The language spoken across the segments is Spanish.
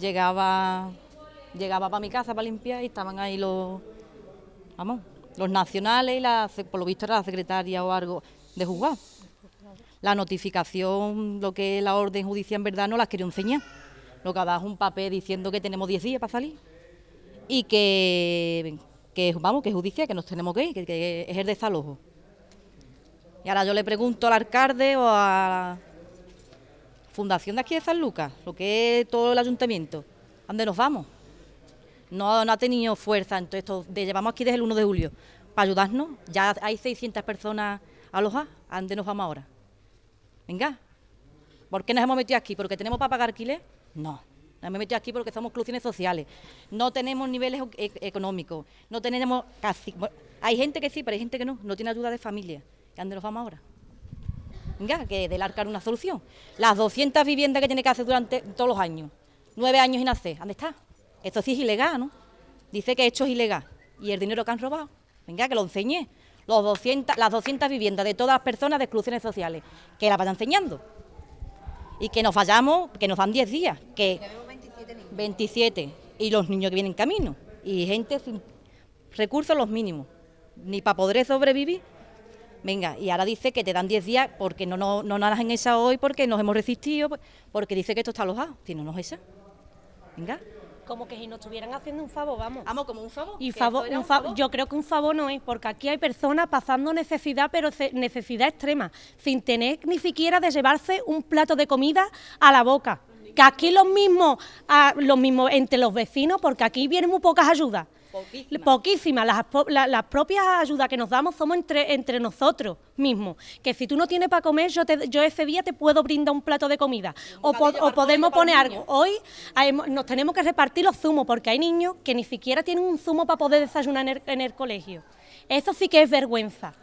Llegaba, llegaba para mi casa para limpiar y estaban ahí los, vamos, los nacionales y la, por lo visto era la secretaria o algo de juzgado. La notificación, lo que es la orden judicial en verdad no las quería enseñar. Lo que ha dado es un papel diciendo que tenemos 10 días para salir y que, que vamos, que es judicial, que nos tenemos que ir, que, que es el desalojo. Y ahora yo le pregunto al alcalde o a fundación de aquí de San Lucas, lo que es todo el ayuntamiento, ¿dónde nos vamos? No, no ha tenido fuerza, entonces esto llevamos aquí desde el 1 de julio para ayudarnos, ya hay 600 personas alojadas, ¿a dónde nos vamos ahora? Venga, ¿por qué nos hemos metido aquí? ¿Porque tenemos para pagar alquiler? No. Nos hemos metido aquí porque somos clubes sociales, no tenemos niveles e, económicos, no tenemos casi... Hay gente que sí, pero hay gente que no, no tiene ayuda de familia. ¿A dónde nos vamos ahora? venga, que del arcar una solución. Las 200 viviendas que tiene que hacer durante todos los años, nueve años y nace. ¿dónde está? Esto sí es ilegal, ¿no? Dice que esto es ilegal y el dinero que han robado, venga, que lo enseñe. Los las 200 viviendas de todas las personas de exclusiones sociales, que la van enseñando. Y que nos fallamos, que nos dan 10 días, que... 27, 27 y los niños que vienen en camino, y gente sin recursos los mínimos, ni para poder sobrevivir, venga, y ahora dice que te dan 10 días porque no, no, no nadas en esa hoy, porque nos hemos resistido, porque dice que esto está alojado, si no, no es esa. Venga. Como que si nos estuvieran haciendo un favor, vamos. Vamos, como un favor. Y favor, yo creo que un favor no es, porque aquí hay personas pasando necesidad, pero necesidad extrema, sin tener ni siquiera de llevarse un plato de comida a la boca. Que aquí los mismos, los mismos entre los vecinos, porque aquí vienen muy pocas ayudas. Poquísimas. Las, propias ayudas que nos damos somos entre, entre nosotros mismos. Que si tú no tienes para comer, yo, te, yo ese día te puedo brindar un plato de comida. O, podemos poner algo. Hoy nos tenemos que repartir los zumos, porque hay niños que ni siquiera tienen un zumo para poder desayunar en el colegio. Eso sí que es vergüenza.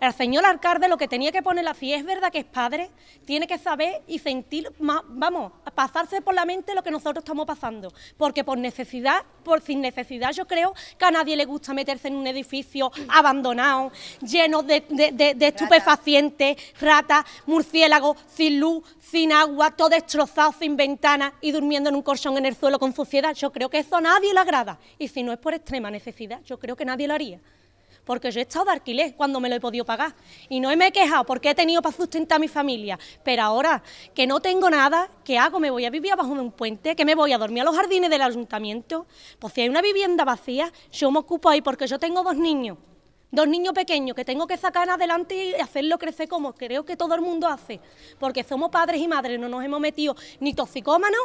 El señor alcalde lo que tenía que poner la es verdad que es padre, tiene que saber y sentir, más, vamos, pasarse por la mente lo que nosotros estamos pasando, porque por necesidad, por sin necesidad, yo creo que a nadie le gusta meterse en un edificio abandonado, lleno de, estupefacientes, ratas, murciélagos, sin luz, sin agua, todo destrozado, sin ventana y durmiendo en un colchón en el suelo con suciedad. Yo creo que eso a nadie le agrada. Y si no es por extrema necesidad, yo creo que nadie lo haría porque yo he estado de alquiler cuando me lo he podido pagar y no me he quejado porque he tenido para sustentar a mi familia, pero ahora que no tengo nada, ¿qué hago? ¿Me voy a vivir abajo de un puente? ¿Que me voy a dormir a los jardines del ayuntamiento? Pues si hay una vivienda vacía, yo me ocupo ahí porque yo tengo dos niños dos niños pequeños que tengo que sacar adelante y hacerlo crecer como creo que todo el mundo hace, porque somos padres y madres, no nos hemos metido ni toxicómanos,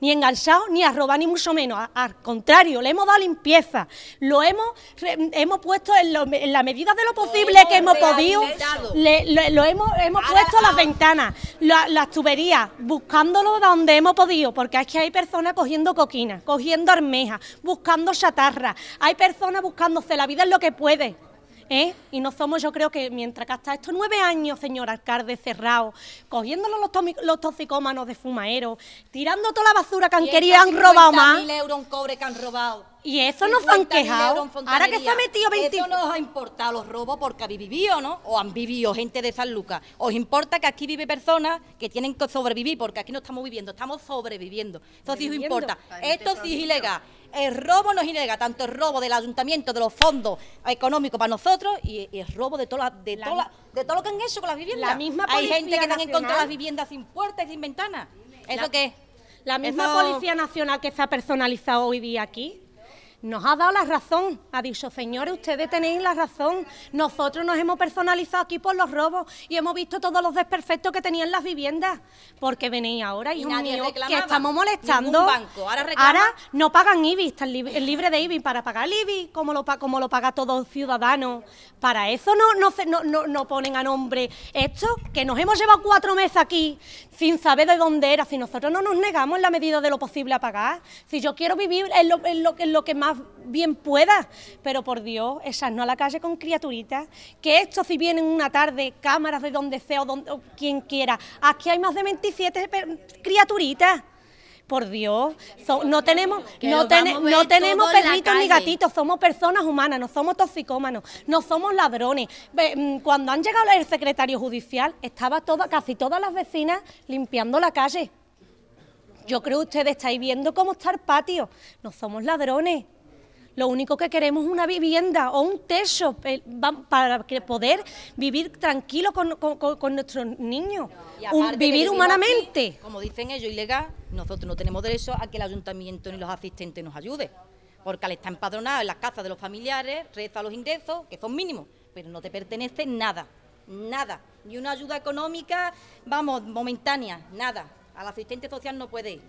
ni enganchados, ni a robar, ni mucho menos. Al contrario, le hemos dado limpieza, lo hemos, hemos puesto en, la medida de lo posible que hemos podido, lo, hemos, hemos a puesto las ah. ventanas, las tuberías, buscándolo donde hemos podido, porque es que hay personas cogiendo coquinas, cogiendo armejas, buscando chatarra, hay personas buscándose la vida en lo que puede ¿Eh? Y no somos, yo creo que mientras que hasta estos nueve años, señor alcalde, cerrado, cogiéndonos los, toxicómanos de fumaero tirando toda la basura que han querido, han robado más. Y eso nos han quejado. Ahora que se ha metido 20... Eso nos ha importado los robos porque habéis vivido, ¿no? O han vivido gente de San Lucas. ¿Os importa que aquí vive personas que tienen que sobrevivir? Porque aquí no estamos viviendo, estamos sobreviviendo. Eso sí os importa. Esto sí es ilegal. El robo nos innega, tanto el robo del ayuntamiento, de los fondos económicos para nosotros y, el robo de, de, todo lo que han hecho con las viviendas. Hay gente que está en contra las viviendas sin puertas sin ventanas. ¿Eso qué La misma Policía Nacional que se ha personalizado hoy día aquí nos ha dado la razón, ha dicho, señores, ustedes tenéis la razón, nosotros nos hemos personalizado aquí por los robos y hemos visto todos los desperfectos que tenían las viviendas, porque venís ahora, y nadie mío que estamos molestando, banco. Ahora, no pagan IBI, están el libre de IBI, para pagar IBI, como lo, como lo paga todo ciudadano, para eso no, no, no, no, ponen a nombre esto, que nos hemos llevado cuatro meses aquí sin saber de dónde era, si nosotros no nos negamos en la medida de lo posible a pagar, si yo quiero vivir es lo, en lo, lo que más bien pueda, pero por Dios, esas no a la calle con criaturitas, que esto si vienen una tarde, cámaras de donde sea o, quien quiera, aquí hay más de 27 criaturitas por Dios, no tenemos, no, tenemos perritos ni gatitos, somos personas humanas, no somos toxicómanos, no somos ladrones. Mm, cuando han llegado el secretario judicial, estaba toda, casi todas las vecinas limpiando la calle. Yo creo que ustedes estáis viendo cómo está el patio, no somos ladrones. Lo único que queremos es una vivienda o un techo eh, para poder vivir tranquilo con, nuestros niños, vivir humanamente. como dicen ellos, ilegal, nosotros no tenemos derecho a que el ayuntamiento ni los asistentes nos ayuden, porque al estar empadronado en las casas de los familiares, reza los ingresos, que son mínimos, pero no te pertenece nada, nada, ni una ayuda económica, vamos, momentánea, nada. Al asistente social no puede ir.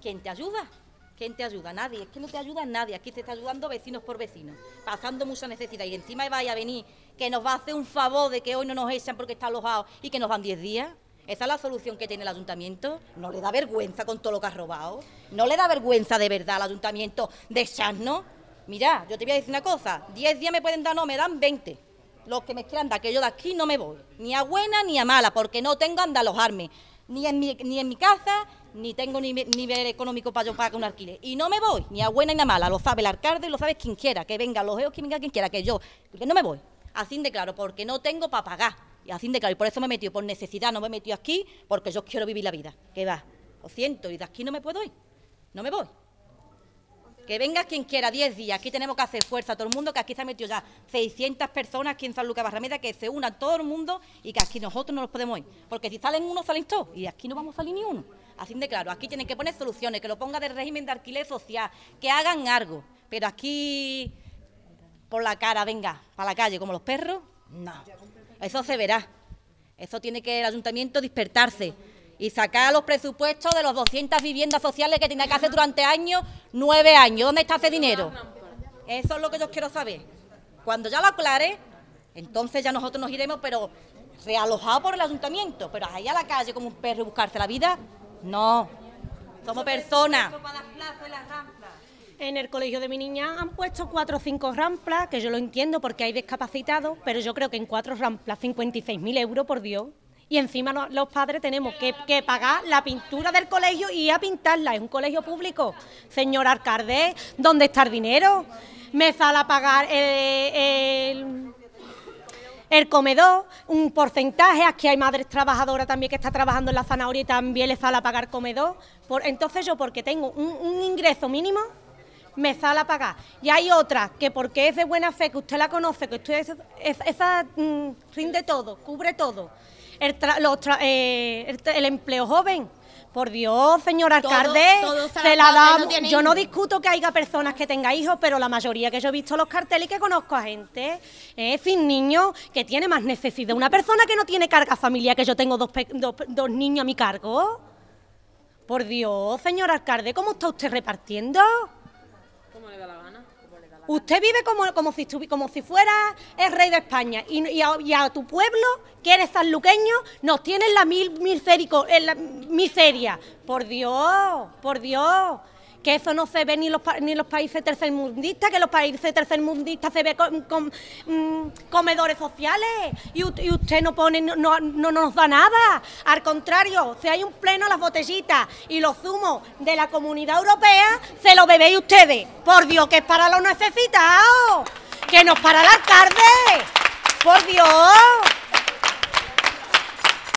¿Quién te ayuda? ¿Quién te ayuda? Nadie, es que no te ayuda nadie, aquí te está ayudando vecinos por vecinos, pasando mucha necesidad y encima vaya a venir que nos va a hacer un favor de que hoy no nos echan porque está alojado y que nos dan 10 días. ¿Esa es la solución que tiene el ayuntamiento? ¿No le da vergüenza con todo lo que ha robado? ¿No le da vergüenza de verdad al ayuntamiento de echarnos? Mira, yo te voy a decir una cosa, 10 días me pueden dar, no, me dan 20. Los que me quieran dar, que yo de aquí no me voy, ni a buena ni a mala, porque no tengo anda alojarme, ni en mi, ni en mi casa, ni tengo ni nivel económico para yo pagar un alquiler. Y no me voy, ni a buena ni a mala, lo sabe el alcalde, lo sabe quien quiera, que venga los veo que venga quien quiera, que yo, que no me voy. Así de claro, porque no tengo para pagar. Y así de claro, y por eso me he metido, por necesidad, no me he metido aquí, porque yo quiero vivir la vida. Que va, lo siento, y de aquí no me puedo ir, no me voy. Que venga quien quiera, 10 días. Aquí tenemos que hacer fuerza a todo el mundo, que aquí se han metido ya 600 personas aquí en San Lucas Barrameda, que se unan todo el mundo y que aquí nosotros no los podemos ir. Porque si salen uno, salen todos. Y de aquí no vamos a salir ni uno. Así de claro, aquí tienen que poner soluciones, que lo ponga del régimen de alquiler social, que hagan algo. Pero aquí, por la cara, venga, para la calle, como los perros, no. Eso se verá. Eso tiene que el ayuntamiento despertarse y sacar los presupuestos de los 200 viviendas sociales que tiene que hacer durante años, nueve años. ¿Dónde está ese dinero? Eso es lo que yo quiero saber. Cuando ya lo aclare, entonces ya nosotros nos iremos, pero realojado por el ayuntamiento, pero ahí a la calle como un perro buscarse la vida, no, somos personas. En el colegio de mi niña han puesto cuatro o cinco ramplas, que yo lo entiendo porque hay discapacitados, pero yo creo que en cuatro ramplas 56.000 euros, por Dios. Y encima los padres tenemos que, pagar la pintura del colegio y a pintarla. Es un colegio público. Señor alcalde, ¿dónde está el dinero? Me sale a pagar el el comedor, un porcentaje, aquí hay madres trabajadoras también que está trabajando en la zanahoria y también les sale a pagar comedor, por, entonces yo porque tengo un, ingreso mínimo, me sale a pagar. Y hay otra que porque es de buena fe, que usted la conoce, que usted esa mm, rinde todo, cubre todo. el eh, empleo joven por Dios, señor alcalde, yo no discuto que haya personas que tengan hijos, pero la mayoría que yo he visto los carteles y que conozco a gente, eh, sin niños, que tiene más necesidad. Una persona que no tiene carga familiar, que yo tengo dos, dos niños a mi cargo. Por Dios, señor alcalde, ¿cómo está usted repartiendo? Usted vive como, como, si, como si fuera el rey de España y, a, tu pueblo, que eres sanluqueño, nos tienes la eh, la miseria. Por Dios, por Dios que eso no se ve ni los, ni los países tercermundistas, que los países tercermundistas se ve con, mm, comedores sociales y, usted no pone, no, nos da nada. Al contrario, si hay un pleno, las botellitas y los zumos de la comunidad europea se lo bebéis ustedes. Por Dios, que es para los necesitados, que nos para la tarde. Por Dios.